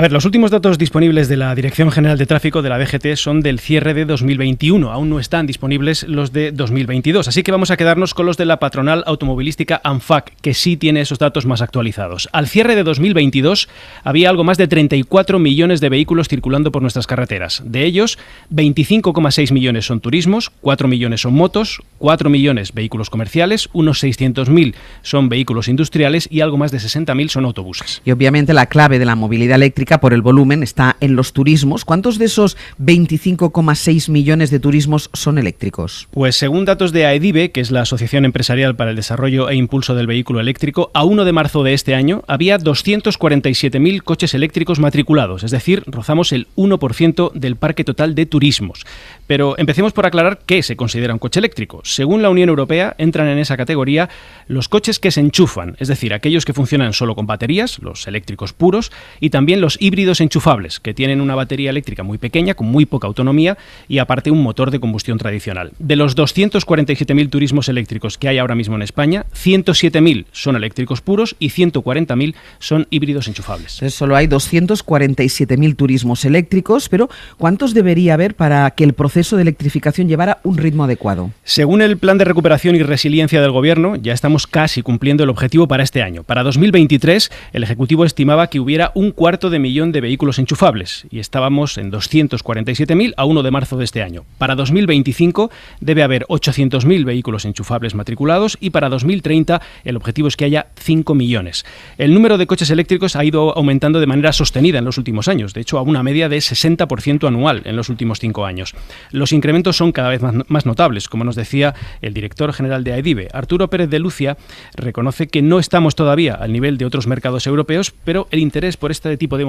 A ver, los últimos datos disponibles de la Dirección General de Tráfico de la DGT son del cierre de 2021. Aún no están disponibles los de 2022. Así que vamos a quedarnos con los de la patronal automovilística ANFAC, que sí tiene esos datos más actualizados. Al cierre de 2022 había algo más de 34 millones de vehículos circulando por nuestras carreteras. De ellos, 25,6 millones son turismos, 4 millones son motos, 4 millones vehículos comerciales, unos 600.000 son vehículos industriales y algo más de 60.000 son autobuses. Y obviamente la clave de la movilidad eléctrica por el volumen, está en los turismos. ¿Cuántos de esos 25,6 millones de turismos son eléctricos? Pues según datos de AEDIBE, que es la Asociación Empresarial para el Desarrollo e Impulso del Vehículo Eléctrico, a 1 de marzo de este año había 247.000 coches eléctricos matriculados, es decir, rozamos el 1% del parque total de turismos. Pero empecemos por aclarar qué se considera un coche eléctrico. Según la Unión Europea, entran en esa categoría los coches que se enchufan, es decir, aquellos que funcionan solo con baterías, los eléctricos puros, y también los híbridos enchufables, que tienen una batería eléctrica muy pequeña, con muy poca autonomía y aparte un motor de combustión tradicional. De los 247.000 turismos eléctricos que hay ahora mismo en España, 107.000 son eléctricos puros y 140.000 son híbridos enchufables. solo hay 247.000 turismos eléctricos, pero ¿cuántos debería haber para que el proceso de electrificación llevara un ritmo adecuado? Según el Plan de Recuperación y Resiliencia del Gobierno, ya estamos casi cumpliendo el objetivo para este año. Para 2023, el Ejecutivo estimaba que hubiera un cuarto de de vehículos enchufables y estábamos en 247.000 a 1 de marzo de este año. Para 2025 debe haber 800.000 vehículos enchufables matriculados y para 2030 el objetivo es que haya 5 millones. El número de coches eléctricos ha ido aumentando de manera sostenida en los últimos años, de hecho a una media de 60% anual en los últimos 5 años. Los incrementos son cada vez más notables, como nos decía el director general de AEDIBE, Arturo Pérez de Lucia, reconoce que no estamos todavía al nivel de otros mercados europeos, pero el interés por este tipo de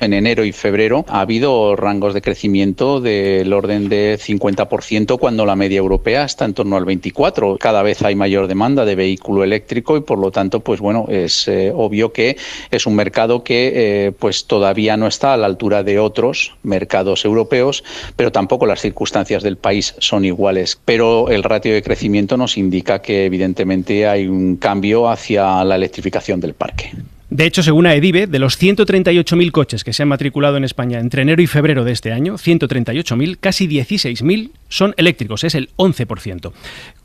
en enero y febrero ha habido rangos de crecimiento del orden de 50% cuando la media europea está en torno al 24%. Cada vez hay mayor demanda de vehículo eléctrico y por lo tanto, pues bueno, es eh, obvio que es un mercado que eh, pues todavía no está a la altura de otros mercados europeos, pero tampoco las circunstancias del país son iguales. Pero el ratio de crecimiento nos indica que evidentemente hay un cambio hacia la electrificación del parque. De hecho, según AEDIBE, de los 138.000 coches que se han matriculado en España entre enero y febrero de este año, 138.000, casi 16.000 son eléctricos, es el 11%.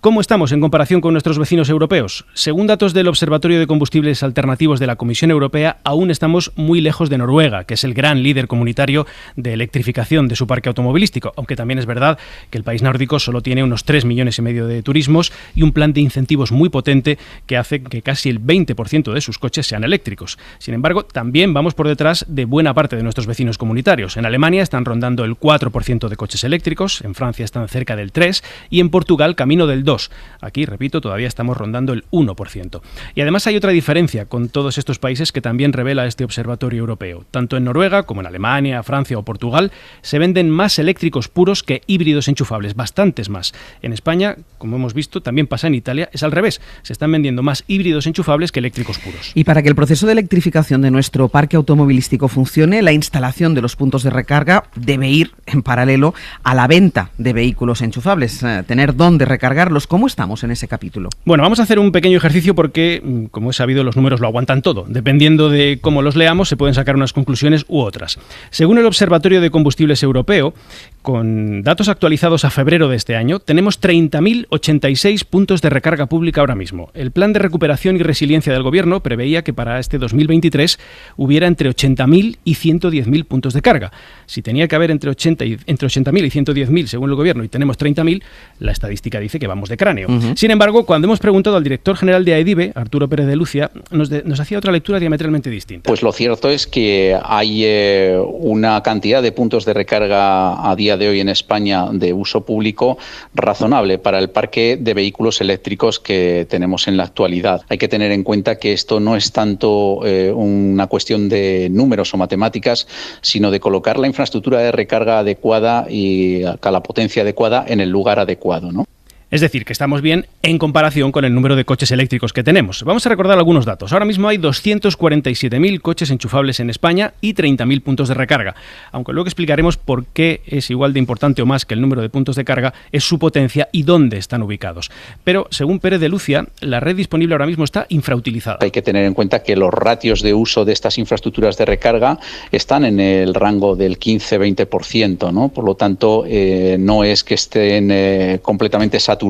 ¿Cómo estamos en comparación con nuestros vecinos europeos? Según datos del Observatorio de Combustibles Alternativos de la Comisión Europea, aún estamos muy lejos de Noruega, que es el gran líder comunitario de electrificación de su parque automovilístico, aunque también es verdad que el país nórdico solo tiene unos 3 millones y medio de turismos y un plan de incentivos muy potente que hace que casi el 20% de sus coches sean eléctricos. Sin embargo, también vamos por detrás de buena parte de nuestros vecinos comunitarios. En Alemania están rondando el 4% de coches eléctricos, en Francia están cerca del 3% y en Portugal camino del 2%. Aquí, repito, todavía estamos rondando el 1%. Y además hay otra diferencia con todos estos países que también revela este observatorio europeo. Tanto en Noruega como en Alemania, Francia o Portugal se venden más eléctricos puros que híbridos enchufables, bastantes más. En España, como hemos visto, también pasa en Italia, es al revés. Se están vendiendo más híbridos enchufables que eléctricos puros. Y para que el proceso de electrificación de nuestro parque automovilístico funcione, la instalación de los puntos de recarga debe ir en paralelo a la venta de vehículos enchufables, eh, tener dónde recargarlos ¿Cómo estamos en ese capítulo? Bueno, vamos a hacer un pequeño ejercicio porque, mm, como he sabido, los números lo aguantan todo. Dependiendo de cómo los leamos, se pueden sacar unas conclusiones u otras. Según el Observatorio de Combustibles Europeo, con datos actualizados a febrero de este año, tenemos 30.086 puntos de recarga pública ahora mismo. El plan de recuperación y resiliencia del gobierno preveía que para este 2023 hubiera entre 80.000 y 110.000 puntos de carga. Si tenía que haber entre 80.000 y, y 110.000 según el gobierno y tenemos 30.000, la estadística dice que vamos de cráneo. Sin embargo, cuando hemos preguntado al director general de AEDIBE, Arturo Pérez de Lucia, nos, hacía otra lectura diametralmente distinta. Pues lo cierto es que hay eh, una cantidad de puntos de recarga a día de hoy en España de uso público razonable para el parque de vehículos eléctricos que tenemos en la actualidad. Hay que tener en cuenta que esto no es tanto eh, una cuestión de números o matemáticas, sino de colocar la infraestructura de recarga adecuada y la potencia adecuada en el lugar adecuado. ¿no? Es decir, que estamos bien en comparación con el número de coches eléctricos que tenemos. Vamos a recordar algunos datos. Ahora mismo hay 247.000 coches enchufables en España y 30.000 puntos de recarga. Aunque luego explicaremos por qué es igual de importante o más que el número de puntos de carga, es su potencia y dónde están ubicados. Pero, según Pérez de Lucia, la red disponible ahora mismo está infrautilizada. Hay que tener en cuenta que los ratios de uso de estas infraestructuras de recarga están en el rango del 15-20%, ¿no? Por lo tanto, eh, no es que estén eh, completamente saturados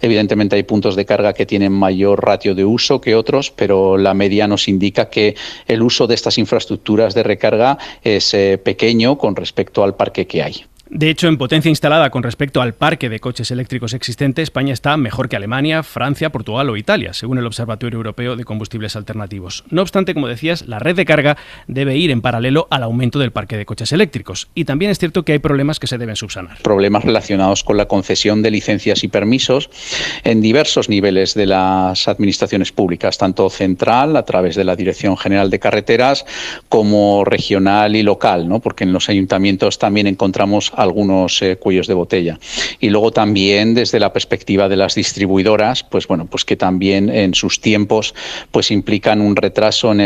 Evidentemente hay puntos de carga que tienen mayor ratio de uso que otros, pero la media nos indica que el uso de estas infraestructuras de recarga es eh, pequeño con respecto al parque que hay. De hecho, en potencia instalada con respecto al parque de coches eléctricos existente, España está mejor que Alemania, Francia, Portugal o Italia, según el Observatorio Europeo de Combustibles Alternativos. No obstante, como decías, la red de carga debe ir en paralelo al aumento del parque de coches eléctricos. Y también es cierto que hay problemas que se deben subsanar. Problemas relacionados con la concesión de licencias y permisos en diversos niveles de las administraciones públicas, tanto central, a través de la Dirección General de Carreteras, como regional y local, ¿no? porque en los ayuntamientos también encontramos algunos eh, cuellos de botella. Y luego también desde la perspectiva de las distribuidoras, pues bueno, pues que también en sus tiempos pues implican un retraso en,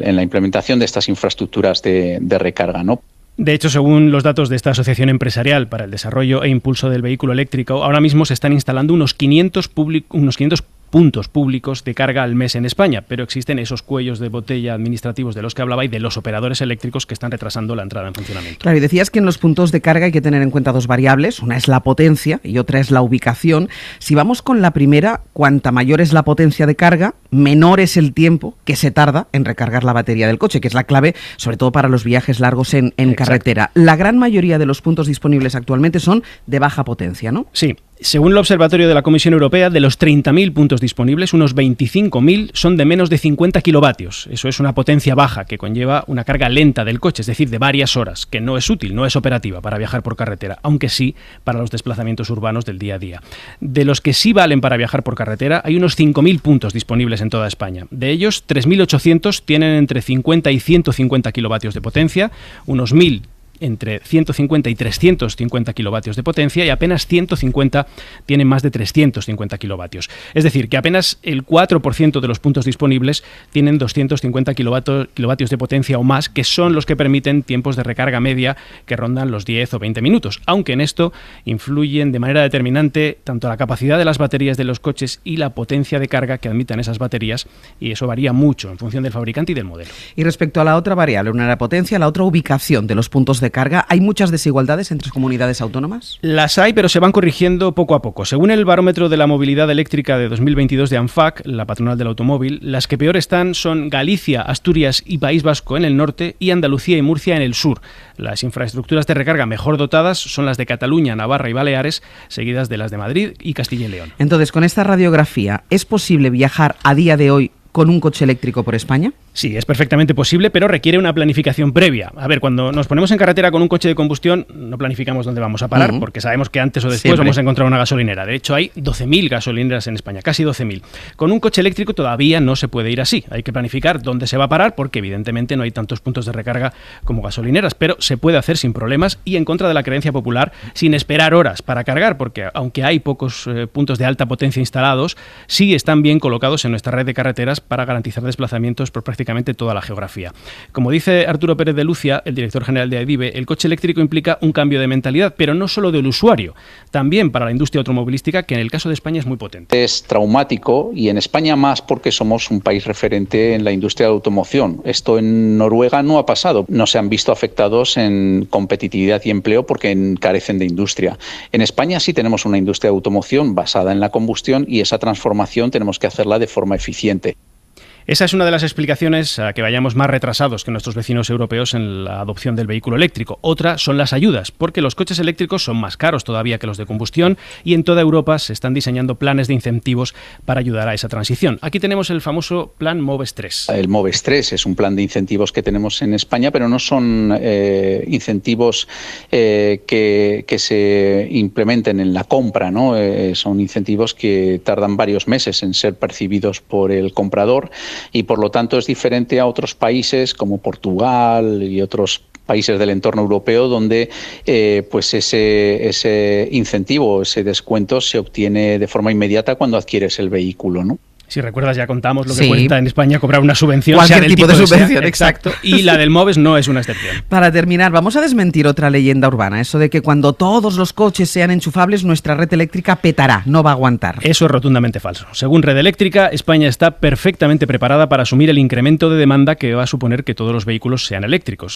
la implementación de estas infraestructuras de, recarga, ¿no? De hecho, según los datos de esta Asociación Empresarial para el Desarrollo e Impulso del Vehículo Eléctrico, ahora mismo se están instalando unos 500, unos 500 puntos públicos de carga al mes en España, pero existen esos cuellos de botella administrativos de los que hablaba y de los operadores eléctricos que están retrasando la entrada en funcionamiento. Claro, y decías que en los puntos de carga hay que tener en cuenta dos variables, una es la potencia y otra es la ubicación. Si vamos con la primera, cuanta mayor es la potencia de carga, menor es el tiempo que se tarda en recargar la batería del coche, que es la clave sobre todo para los viajes largos en, carretera. La gran mayoría de los puntos disponibles actualmente son de baja potencia, ¿no? Sí, según el Observatorio de la Comisión Europea, de los 30.000 puntos disponibles, unos 25.000 son de menos de 50 kilovatios. Eso es una potencia baja que conlleva una carga lenta del coche, es decir, de varias horas, que no es útil, no es operativa para viajar por carretera, aunque sí para los desplazamientos urbanos del día a día. De los que sí valen para viajar por carretera, hay unos 5.000 puntos disponibles en toda España. De ellos, 3.800 tienen entre 50 y 150 kilovatios de potencia, unos 1.000 entre 150 y 350 kilovatios de potencia y apenas 150 tienen más de 350 kilovatios. Es decir, que apenas el 4% de los puntos disponibles tienen 250 kilovatios de potencia o más, que son los que permiten tiempos de recarga media que rondan los 10 o 20 minutos, aunque en esto influyen de manera determinante tanto la capacidad de las baterías de los coches y la potencia de carga que admitan esas baterías, y eso varía mucho en función del fabricante y del modelo. Y respecto a la otra variable, una era potencia, la otra ubicación de los puntos de ¿Hay muchas desigualdades entre las comunidades autónomas? Las hay, pero se van corrigiendo poco a poco. Según el barómetro de la movilidad eléctrica de 2022 de ANFAC, la patronal del automóvil, las que peor están son Galicia, Asturias y País Vasco en el norte y Andalucía y Murcia en el sur. Las infraestructuras de recarga mejor dotadas son las de Cataluña, Navarra y Baleares, seguidas de las de Madrid y Castilla y León. Entonces, con esta radiografía, ¿es posible viajar a día de hoy con un coche eléctrico por España? Sí, es perfectamente posible, pero requiere una planificación previa. A ver, cuando nos ponemos en carretera con un coche de combustión, no planificamos dónde vamos a parar, porque sabemos que antes o después vamos a encontrar una gasolinera. De hecho, hay 12.000 gasolineras en España, casi 12.000. Con un coche eléctrico todavía no se puede ir así. Hay que planificar dónde se va a parar, porque evidentemente no hay tantos puntos de recarga como gasolineras, pero se puede hacer sin problemas y en contra de la creencia popular, sin esperar horas para cargar, porque aunque hay pocos eh, puntos de alta potencia instalados, sí están bien colocados en nuestra red de carreteras para garantizar desplazamientos por prácticamente prácticamente toda la geografía. Como dice Arturo Pérez de Lucia, el director general de Adive, el coche eléctrico implica un cambio de mentalidad, pero no solo del usuario, también para la industria automovilística, que en el caso de España es muy potente. Es traumático y en España más porque somos un país referente en la industria de automoción. Esto en Noruega no ha pasado. No se han visto afectados en competitividad y empleo porque carecen de industria. En España sí tenemos una industria de automoción basada en la combustión y esa transformación tenemos que hacerla de forma eficiente. Esa es una de las explicaciones a que vayamos más retrasados que nuestros vecinos europeos en la adopción del vehículo eléctrico. Otra son las ayudas, porque los coches eléctricos son más caros todavía que los de combustión y en toda Europa se están diseñando planes de incentivos para ayudar a esa transición. Aquí tenemos el famoso plan MOVES 3. El MOVES 3 es un plan de incentivos que tenemos en España, pero no son eh, incentivos eh, que, se implementen en la compra, ¿no? Eh, son incentivos que tardan varios meses en ser percibidos por el comprador y por lo tanto es diferente a otros países como Portugal y otros países del entorno europeo donde eh, pues ese, ese incentivo, ese descuento se obtiene de forma inmediata cuando adquieres el vehículo. ¿no? si recuerdas ya contamos lo que cuesta en España cobrar una subvención. Cualquier tipo, de subvención, exacto. Y la del MOVES no es una excepción. Para terminar, vamos a desmentir otra leyenda urbana, eso de que cuando todos los coches sean enchufables nuestra red eléctrica petará, no va a aguantar. Eso es rotundamente falso. Según Red Eléctrica, España está perfectamente preparada para asumir el incremento de demanda que va a suponer que todos los vehículos sean eléctricos.